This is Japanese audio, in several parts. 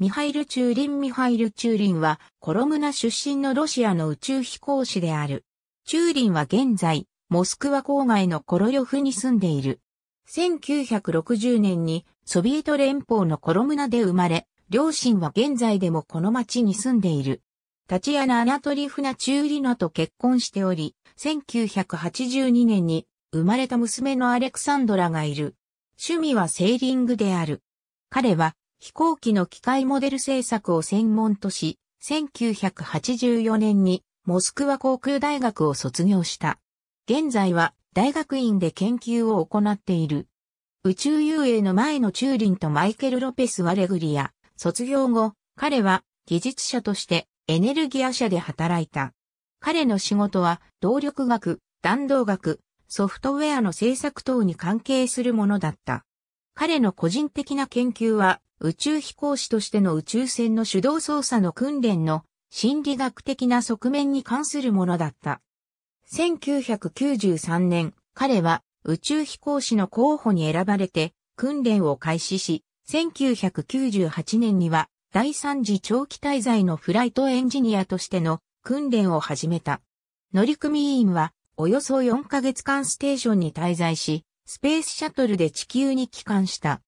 ミハイル・チューリンミハイル・チューリンはコロムナ出身のロシアの宇宙飛行士である。チューリンは現在、モスクワ郊外のコロヨフに住んでいる。1960年にソビエト連邦のコロムナで生まれ、両親は現在でもこの町に住んでいる。タチアナ・アナトリフナ・チューリナと結婚しており、1982年に生まれた娘のアレクサンドラがいる。趣味はセーリングである。彼は飛行機の機械モデル製作を専門とし、1984年にモスクワ航空大学を卒業した。現在は大学院で研究を行っている。宇宙遊泳の前のチューリンとマイケル・ロペス・ワレグリア、卒業後、彼は技術者としてエネルギア社で働いた。彼の仕事は動力学、弾道学、ソフトウェアの制作等に関係するものだった。彼の個人的な研究は宇宙飛行士としての宇宙船の手動操作の訓練の心理学的な側面に関するものだった。1993年、彼は宇宙飛行士の候補に選ばれて訓練を開始し、1998年には第3次長期滞在のフライトエンジニアとしての訓練を始めた。乗組員はおよそ4ヶ月間ステーションに滞在し、スペースシャトルで地球に帰還した。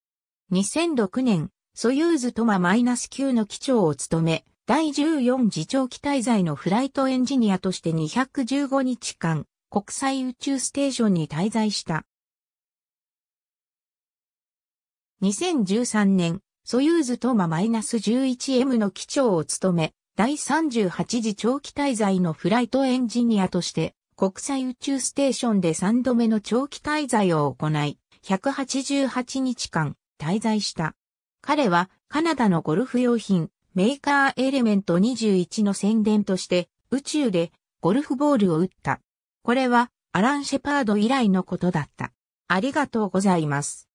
2006年、ソユーズトマ -9 の機長を務め、第14次長期滞在のフライトエンジニアとして215日間、国際宇宙ステーションに滞在した。2013年、ソユーズトマ -11M の機長を務め、第38次長期滞在のフライトエンジニアとして、国際宇宙ステーションで3度目の長期滞在を行い、188日間滞在した。彼はカナダのゴルフ用品メーカーエレメント21の宣伝として宇宙でゴルフボールを打った。これはアラン・シェパード以来のことだった。ありがとうございます。